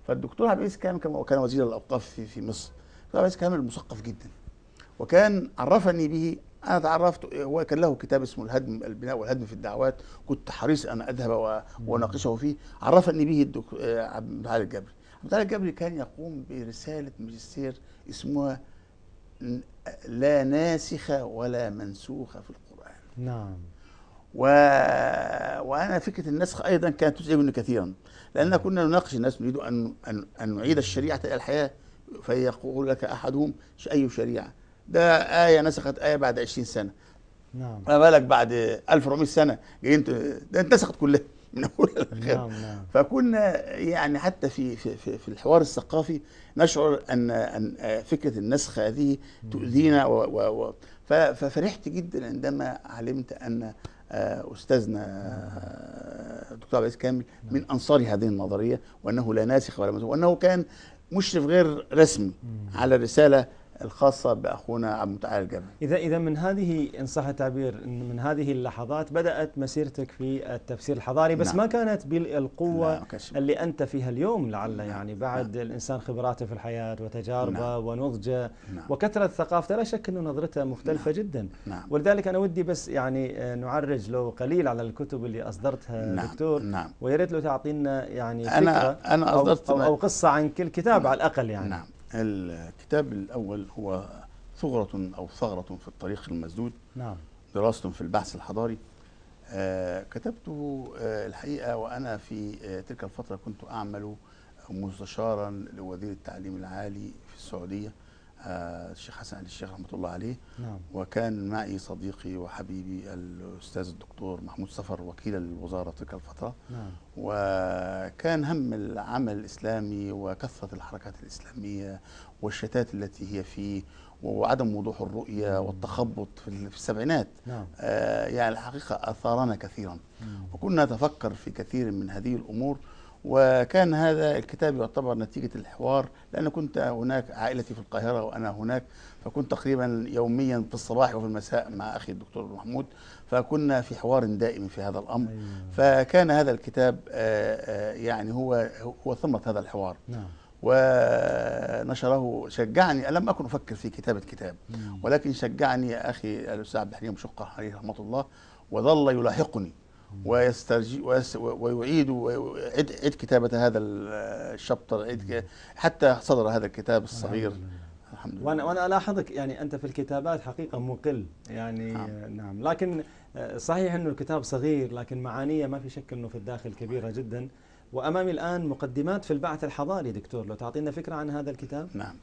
فالدكتور عبد العزيز كامل كان وزير الاوقاف في في مصر الدكتور عبد العزيز كامل مثقف جدا وكان عرفني به انا تعرفت هو كان له كتاب اسمه الهدم البناء والهدم في الدعوات كنت حريص ان اذهب واناقشه فيه عرفني به الدكتور آه، عبد العال الجبري عبد العال الجبري كان يقوم برساله ماجستير اسمها لا ناسخه ولا منسوخه في القران نعم و... وانا فكره النسخ ايضا كانت تزعجني كثيرا لان كنا نناقش الناس نريد ان ان, أن نعيد الشريعه الى الحياه فيقول لك احدهم اي شريعه ده آية نسخت آية بعد 20 سنة نعم ما بالك بعد 1400 سنة جايين ده اتنسخت كلها من اولها لاخرها نعم نعم فكنا يعني حتى في في في, في الحوار الثقافي نشعر ان ان فكره النسخ هذه تؤذينا و, و, و ففرحت جدا عندما علمت ان آه، استاذنا الدكتور آه، عبد كامل نعم. من انصار هذه النظريه وانه لا ناسخ ولا وانه كان مشرف غير رسمي على الرساله الخاصة بأخونا عبد المتعال الجبل إذا إذا من هذه إن صح التعبير من هذه اللحظات بدأت مسيرتك في التفسير الحضاري بس نعم. ما كانت بالقوة نعم. اللي أنت فيها اليوم لعل نعم. يعني بعد نعم. الإنسان خبراته في الحياة وتجاربه نعم. ونضجه نعم. وكثرة ثقافته لا شك أنه نظرته مختلفة نعم. جدا نعم. ولذلك أنا ودي بس يعني آه، نعرج لو قليل على الكتب اللي أصدرتها نعم. دكتور نعم. ويا ريت لو تعطينا يعني أنا أنا أصدرت أو, أو, أو قصة عن كل كتاب نعم. على الأقل يعني نعم الكتاب الأول هو ثغرة أو ثغرة في التاريخ المسدود نعم دراسة في البحث الحضاري آه كتبته آه الحقيقة وأنا في آه تلك الفترة كنت أعمل مستشارا لوزير التعليم العالي في السعودية آه، الشيخ حسن علي الشيخ رحمة الله عليه نعم. وكان معي صديقي وحبيبي الأستاذ الدكتور محمود سفر وكيل الوزارة تلك الفترة نعم. وكان هم العمل الإسلامي وكثرة الحركات الإسلامية والشتات التي هي فيه وعدم وضوح الرؤية نعم. والتخبط في السبعينات نعم. آه يعني الحقيقة أثارنا كثيرا نعم. وكنا نتفكر في كثير من هذه الأمور وكان هذا الكتاب يعتبر نتيجة الحوار لأن كنت هناك عائلتي في القاهرة وأنا هناك فكنت تقريبا يوميا في الصباح وفي المساء مع أخي الدكتور محمود فكنا في حوار دائم في هذا الأمر أيوة. فكان هذا الكتاب آه، آه، يعني هو هو ثمرة هذا الحوار نعم. ونشره شجعني لم أكن أفكر في كتابة كتاب ولكن شجعني أخي الأستاذ عبد الحليم شقة عليه رحمة الله وظل يلاحقني ويسترجي ويعيد ويعيد كتابة هذا الشابتر حتى صدر هذا الكتاب الصغير الحمد لله وانا وانا الاحظك يعني انت في الكتابات حقيقه مقل يعني نعم, نعم. لكن آه، صحيح انه الكتاب صغير لكن معانيه ما في شك انه في الداخل كبيره جدا وامامي الان مقدمات في البعث الحضاري دكتور لو تعطينا فكره عن هذا الكتاب نعم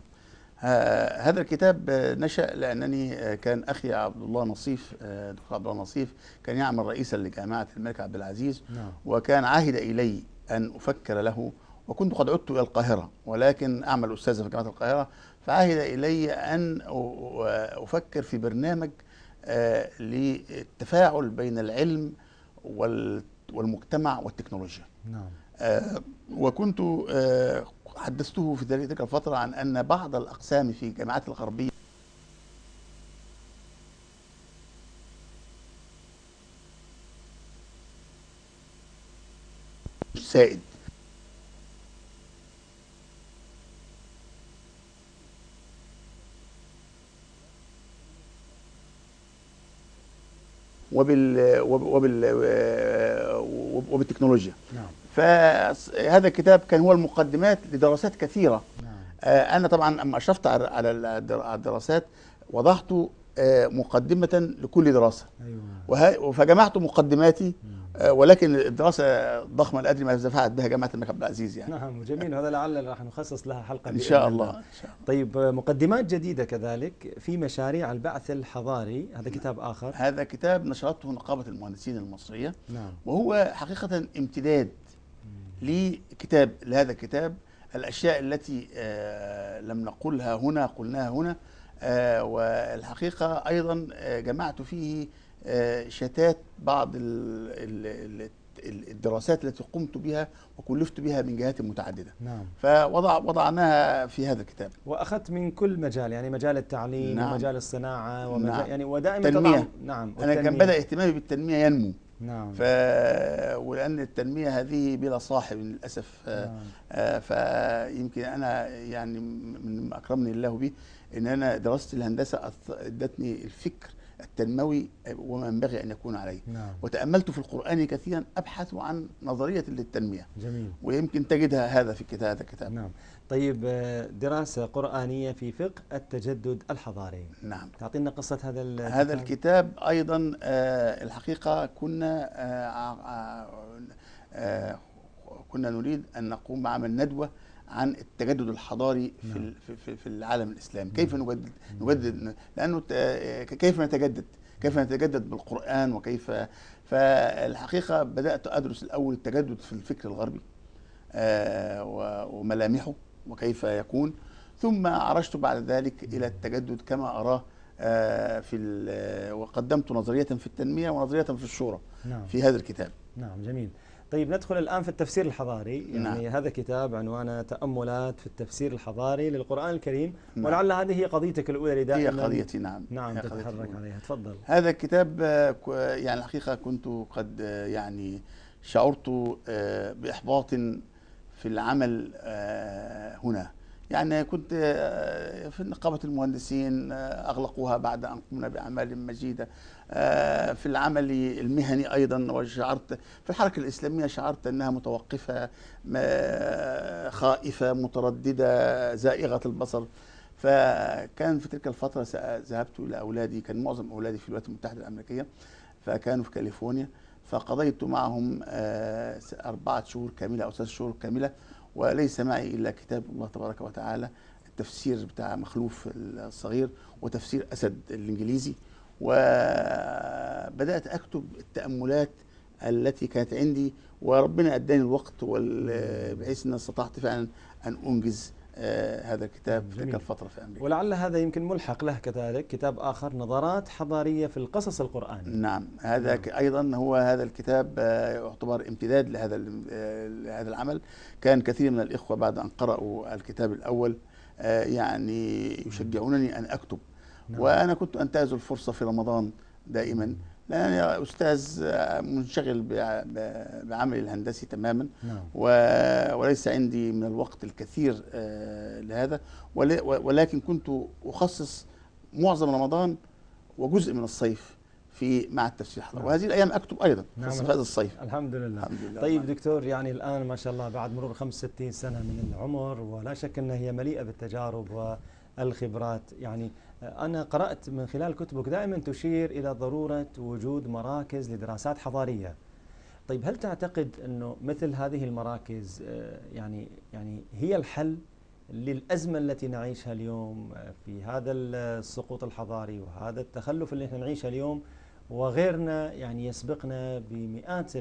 آه، هذا الكتاب نشأ لأنني آه، كان أخي عبد الله نصيف آه، دكتور عبد الله نصيف كان يعمل رئيسا لجامعة الملك عبد العزيز نعم. وكان عهد إلي أن أفكر له وكنت قد عدت إلى القاهرة ولكن أعمل أستاذا في جامعة القاهرة فعهد إلي أن أفكر في برنامج للتفاعل بين العلم والمجتمع والتكنولوجيا نعم. وكنت حدثته في تلك الفترة عن أن بعض الأقسام في الجامعات الغربية سائد وبال وبال آه، وبالتكنولوجيا نعم. فهذا الكتاب كان هو المقدمات لدراسات كثيرة نعم. آه، أنا طبعا لما أشرفت على الدراسات وضحت آه، مقدمه لكل دراسه أيوة. فجمعت مقدماتي آه، ولكن الدراسه ضخمه لادري ما دفعت بها جامعه الملك عبد العزيز يعني نعم جميل هذا لعل راح نخصص لها حلقه ان شاء الله, الله. طيب آه، مقدمات جديده كذلك في مشاريع البعث الحضاري هذا نعم. كتاب اخر هذا كتاب نشرته نقابه المهندسين المصريه نعم. وهو حقيقه امتداد لكتاب لهذا الكتاب الاشياء التي لم نقلها هنا قلناها هنا آه، والحقيقة أيضا آه، جمعت فيه آه، شتات بعض الدراسات التي قمت بها وكلفت بها من جهات متعدده نعم. فوضع وضعناها في هذا الكتاب واخذت من كل مجال يعني مجال التعليم نعم. ومجال الصناعه ومجال نعم. يعني ودائما تنمية. تضع نعم انا كان بدا اهتمامي بالتنميه ينمو نعم ف... ولان التنميه هذه بلا صاحب للاسف نعم. فيمكن انا يعني من اكرمني الله به ان انا دراسه الهندسه ادتني الفكر التنموي وما ينبغي ان يكون عليه نعم. وتاملت في القران كثيرا ابحث عن نظريه للتنميه جميل ويمكن تجدها هذا في كتاب هذا الكتاب نعم طيب آه، دراسه قرانيه في فقه التجدد الحضاري نعم تعطينا قصه هذا الكتاب هذا الكتاب ايضا آه، الحقيقه كنا آه، كنا نريد ان نقوم بعمل ندوه عن التجدد الحضاري في نعم. في في العالم الاسلامي كيف نجدد نعم. نجدد لانه كيف نتجدد كيف نتجدد بالقران وكيف فالحقيقه بدات ادرس الاول التجدد في الفكر الغربي آه، وملامحه وكيف يكون ثم عرجت بعد ذلك الى التجدد كما اراه آه، في وقدمت نظريه في التنميه ونظريه في الشورى نعم. في هذا الكتاب نعم جميل طيب ندخل الآن في التفسير الحضاري يعني نعم. يعني هذا كتاب عنوانه تأملات في التفسير الحضاري للقرآن الكريم نعم. ولعل هذه هي قضيتك الأولى اللي دائما هي قضيتي نعم نعم تتحرك عليها تفضل هذا الكتاب يعني الحقيقة كنت قد يعني شعرت آه، بإحباط في العمل آه، هنا يعني كنت آه، في نقابة المهندسين أغلقوها بعد أن قمنا بأعمال مجيدة آه، في العمل المهني أيضا وشعرت في الحركة الإسلامية شعرت أنها متوقفة خائفة مترددة زائغة البصر فكان في تلك الفترة ذهبت إلى أولادي كان معظم أولادي في الولايات المتحدة الأمريكية فكانوا في كاليفورنيا فقضيت معهم آه، أربعة شهور كاملة أو ثلاث شهور كاملة وليس معي إلا كتاب الله تبارك وتعالى التفسير بتاع مخلوف الصغير وتفسير أسد الإنجليزي وبدأت أكتب التأملات التي كانت عندي وربنا أداني الوقت بحيث أن استطعت فعلا أن أنجز آه، هذا الكتاب في تلك الفترة في أمريكا ولعل هذا يمكن ملحق له كذلك كتاب آخر نظرات حضارية في القصص القرآني نعم هذا نعم. أيضا هو هذا الكتاب آه، يعتبر امتداد لهذا آه، لهذا العمل كان كثير من الإخوة بعد أن قرأوا الكتاب الأول يعني يشجعونني أن أكتب نعم. وأنا كنت أنتهز الفرصة في رمضان دائما لأن يا أستاذ منشغل بعملي الهندسي تماما نعم. وليس عندي من الوقت الكثير آه، لهذا ولكن كنت أخصص معظم رمضان وجزء من الصيف في مع التفسير نعم. وهذه الايام اكتب ايضا نعم. في هذا الصيف الحمد لله, الحمد لله. طيب نعم. دكتور يعني الان ما شاء الله بعد مرور 65 سنه من العمر ولا شك انها هي مليئه بالتجارب والخبرات يعني أنا قرأت من خلال كتبك دائما تشير إلى ضرورة وجود مراكز لدراسات حضارية طيب هل تعتقد أنه مثل هذه المراكز آه، يعني, يعني هي الحل للأزمة التي نعيشها اليوم آه، في هذا السقوط الحضاري وهذا التخلف اللي احنا نعيشه اليوم وغيرنا يعني يسبقنا بمئات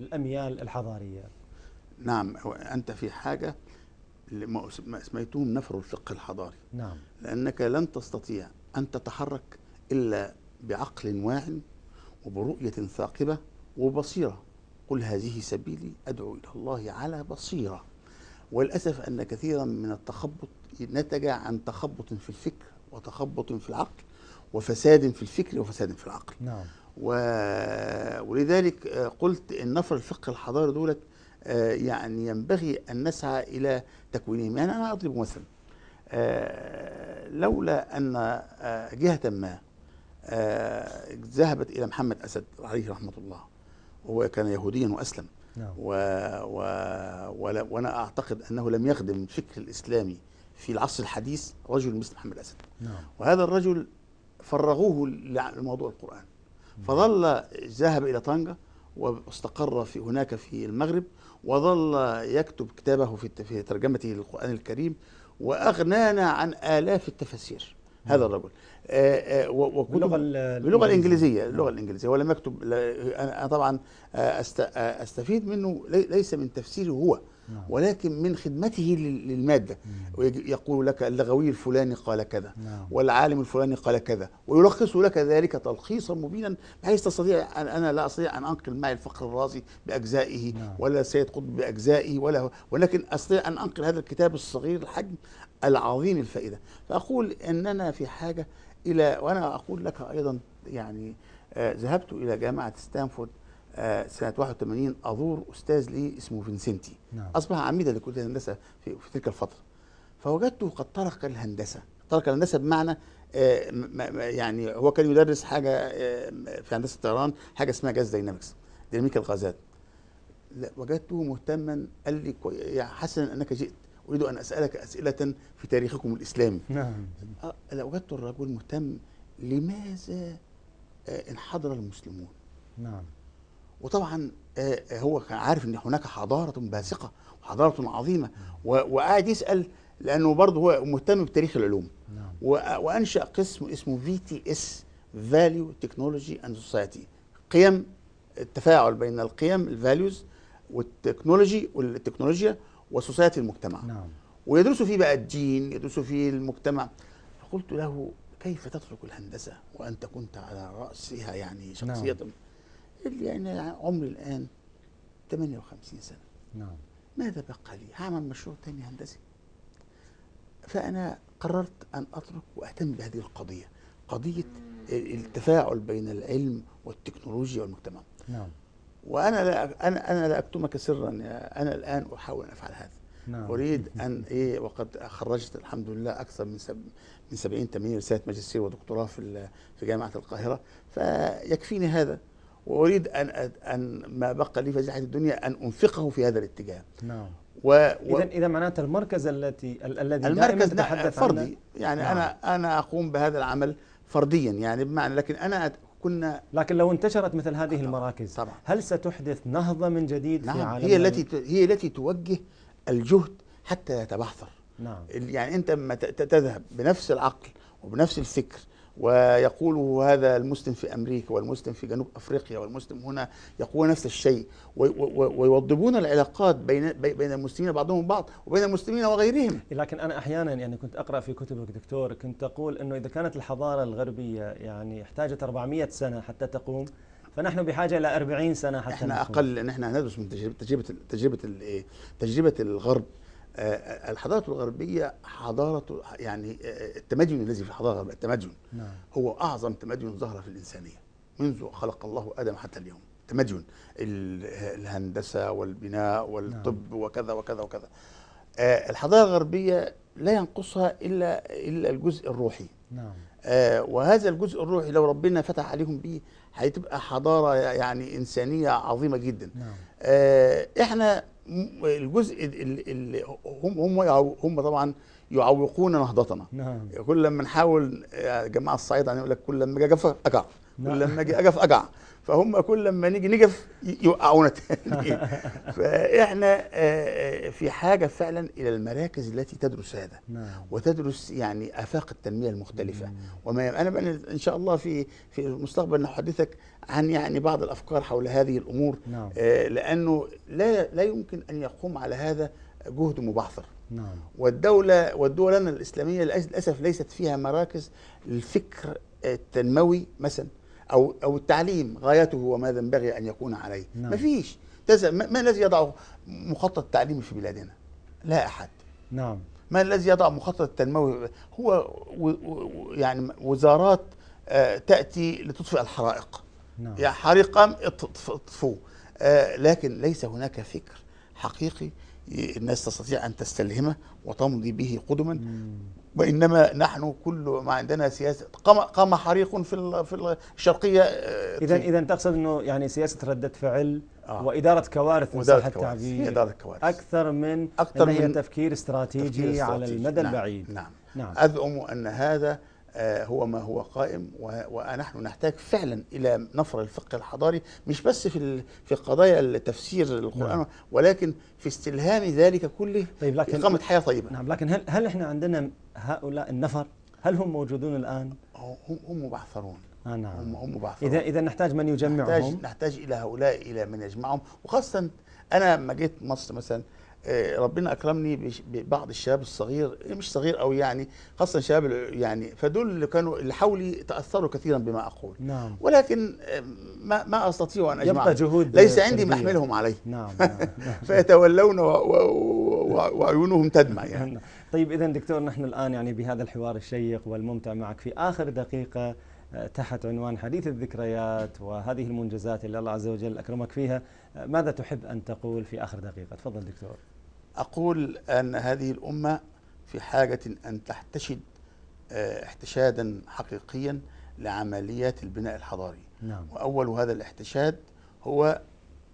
الأميال الحضارية نعم أنت في حاجة ما اسميتهم نفر الفقه الحضاري نعم لأنك لن تستطيع أن تتحرك إلا بعقل واع وبرؤية ثاقبة وبصيرة قل هذه سبيلي أدعو إلى الله على بصيرة والأسف أن كثيرا من التخبط نتج عن تخبط في الفكر وتخبط في العقل وفساد في الفكر وفساد في العقل نعم و... ولذلك قلت النفر الفقه الحضاري دولت آه، يعني ينبغي أن نسعى إلى تكوينهم يعني أنا أضرب مثلا آه، لولا أن آه، جهة ما ذهبت إلى محمد أسد عليه رحمة الله وهو كان يهوديا وأسلم نعم. و... و... و... وأنا أعتقد أنه لم يخدم الفكر الإسلامي في العصر الحديث رجل مثل محمد أسد نعم. وهذا الرجل فرغوه لموضوع القرآن فظل ذهب إلى طنجة واستقر في هناك في المغرب وظل يكتب كتابه في ترجمته للقرآن الكريم وأغنانا عن آلاف التفاسير هذا نعم. الرجل آه، آه، باللغه باللغه الانجليزيه نعم. اللغه الانجليزيه ولم يكتب انا طبعا آه، استفيد منه ليس من تفسيره هو نعم. ولكن من خدمته للماده نعم. يقول لك اللغوي الفلاني قال كذا نعم. والعالم الفلاني قال كذا ويلخص لك ذلك تلخيصا مبينا بحيث تستطيع أن أنا لا أستطيع أن أنقل معي الفقر الرازي بأجزائه ولا سيد قطب بأجزائه ولا ولكن أستطيع أن أنقل هذا الكتاب الصغير الحجم العظيم الفائدة فأقول أننا في حاجة إلى وأنا أقول لك أيضا يعني آه، ذهبت إلى جامعة ستانفورد آه، سنه 81 ازور استاذ لي اسمه فينسنتي نعم. اصبح عميدا لكليه الهندسه في, في تلك الفتره فوجدته قد ترك الهندسه ترك الهندسه بمعنى آه، يعني هو كان يدرس حاجه آه، في هندسه الطيران حاجه اسمها جاز داينامكس ديناميكا الغازات لا وجدته مهتما قال لي يعني حسنا انك جئت اريد ان اسالك اسئله في تاريخكم الاسلامي نعم لا وجدت الرجل مهتم لماذا انحدر المسلمون نعم وطبعا آه، آه، هو كان عارف ان هناك حضاره باسقه وحضاره عظيمه وقاعد يسال لانه برضه هو مهتم بتاريخ العلوم نعم. وانشا قسم اسمه في تي اس فاليو تكنولوجي اند سوسايتي قيم التفاعل بين القيم الفاليوز والتكنولوجي والتكنولوجيا وسوسايتي المجتمع نعم. ويدرسوا فيه بقى الدين يدرسوا فيه المجتمع فقلت له كيف تترك الهندسه وانت كنت على راسها يعني نعم. شخصيه نعم. اللي انا يعني عمري الان 58 سنه نعم ماذا بقى لي؟ هعمل مشروع ثاني هندسي فانا قررت ان اترك واهتم بهذه القضيه قضيه التفاعل بين العلم والتكنولوجيا والمجتمع نعم وانا لا انا انا لا اكتمك سرا انا الان احاول ان افعل هذا نعم. اريد ان ايه وقد خرجت الحمد لله اكثر من سب من 70 80 رساله ماجستير ودكتوراه في في جامعه القاهره فيكفيني هذا واريد ان ان ما بقى لي في فزيحه الدنيا ان انفقه في هذا الاتجاه نعم و... و... اذا اذا معناته المركز الذي الذي المركز ده فردي يعني نعم. انا انا اقوم بهذا العمل فرديا يعني بمعنى لكن انا كنا لكن لو انتشرت مثل هذه طبعا المراكز طبعا هل ستحدث نهضه من جديد نعم في عالم هي التي هي التي توجه الجهد حتى يتبعثر نعم يعني انت لما تذهب بنفس العقل وبنفس الفكر ويقوله هذا المسلم في امريكا والمسلم في جنوب افريقيا والمسلم هنا يقول نفس الشيء ويوضبون العلاقات بين بين المسلمين بعضهم بعض وبين المسلمين وغيرهم. لكن انا احيانا يعني كنت اقرا في كتبك دكتور كنت اقول انه اذا كانت الحضاره الغربيه يعني احتاجت 400 سنه حتى تقوم فنحن بحاجه الى 40 سنه حتى احنا نقوم. اقل نحن ندرس من تجربه تجربه تجربه إيه؟ الغرب آه، الحضاره الغربيه حضاره يعني آه، التمدن الذي في الحضاره الغربيه التمدن نعم. هو اعظم تمدن ظهر في الانسانيه منذ خلق الله ادم حتى اليوم التمدن الهندسه والبناء والطب نعم. وكذا وكذا وكذا آه، الحضاره الغربيه لا ينقصها الا الا الجزء الروحي نعم وهذا الجزء الروحي لو ربنا فتح عليهم به هتبقى حضاره يعني انسانيه عظيمه جدا نعم احنا الجزء اللي هم هم هم طبعا يعوقون نهضتنا نعم. كل لما نحاول آه، يا جماعه الصعيد يعني يقول لك كل لما جا جفا اقع لما اجي اجف اجع فهم كل لما نيجي نجف يوقعونا تاني فاحنا آه، آه، في حاجه فعلا الى المراكز التي تدرس هذا نعم. وتدرس يعني افاق التنميه المختلفه وما انا ان شاء الله في في المستقبل نحدثك عن يعني بعض الافكار حول هذه الامور نعم. آه، لانه لا لا يمكن ان يقوم على هذا جهد مبعثر نعم والدولة والدول الإسلامية للأسف ليست فيها مراكز الفكر التنموي مثلا او او التعليم غايته وماذا ينبغي ان يكون عليه نعم. مفيش ما الذي يضع مخطط التعليم في بلادنا لا احد نعم ما الذي يضع مخطط التنموي هو و و يعني وزارات آه تاتي لتطفئ الحرائق نعم. يعني حريق قام آه لكن ليس هناك فكر حقيقي الناس تستطيع ان تستلهمه وتمضي به قدما وانما نحن كل ما عندنا سياسه قام قام حريق في في الشرقيه اذا آه، اذا تقصد انه يعني سياسه رده فعل آه. واداره كوارث من التعبير اداره كوارث اكثر من اكثر من تفكير استراتيجي, تفكير استراتيجي على المدى نعم البعيد نعم نعم اذعم ان هذا آه، هو ما هو قائم ونحن نحتاج فعلا الى نفر الفقه الحضاري مش بس في في قضايا التفسير القران نعم. ولكن في استلهام ذلك كله طيب لكن اقامه حياه طيبه نعم لكن هل هل احنا عندنا هؤلاء النفر هل هم موجودون الان؟ هم هم مبعثرون آه نعم هم هم مبعثرون اذا اذا نحتاج من يجمعهم نحتاج نحتاج الى هؤلاء الى من يجمعهم وخاصه انا لما جيت مصر مثلا آه، ربنا اكرمني ببعض الشباب الصغير مش صغير قوي يعني خاصه شباب يعني فدول اللي كانوا اللي حولي تاثروا كثيرا بما اقول نعم ولكن آه، ما ما استطيع ان اجمع يبقى جهود ليس عندي ما احملهم عليه نعم, نعم. نعم. فيتولون وعيونهم تدمع يعني نعم. طيب اذا دكتور نحن الان يعني بهذا الحوار الشيق والممتع معك في اخر دقيقه آه، تحت عنوان حديث الذكريات وهذه المنجزات اللي الله عز وجل اكرمك فيها ماذا تحب ان تقول في اخر دقيقه تفضل دكتور أقول أن هذه الأمة في حاجة أن تحتشد آه، احتشادا حقيقيا لعمليات البناء الحضاري نعم. وأول هذا الاحتشاد هو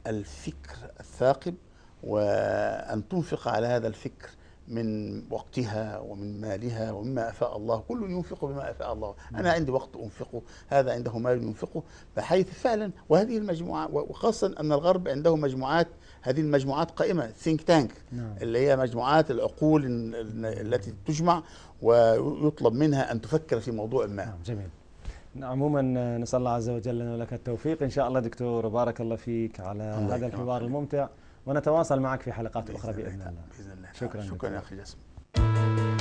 الفكر الثاقب وأن تنفق على هذا الفكر من وقتها ومن مالها ومما أفاء الله كل ينفق بما أفاء الله نعم. أنا عندي وقت أنفقه هذا عنده مال ينفقه بحيث فعلا وهذه المجموعة وخاصة أن الغرب عنده مجموعات هذه المجموعات قائمه ثينك تانك نعم. اللي هي مجموعات العقول التي تجمع ويطلب منها ان تفكر في موضوع ما نعم جميل عموما نسال الله عز وجل لنا ولك التوفيق ان شاء الله دكتور بارك الله فيك على الله هذا الحوار الممتع ونتواصل معك في حلقات اخرى باذن الله باذن الله شكرا شكرا يا اخي جسم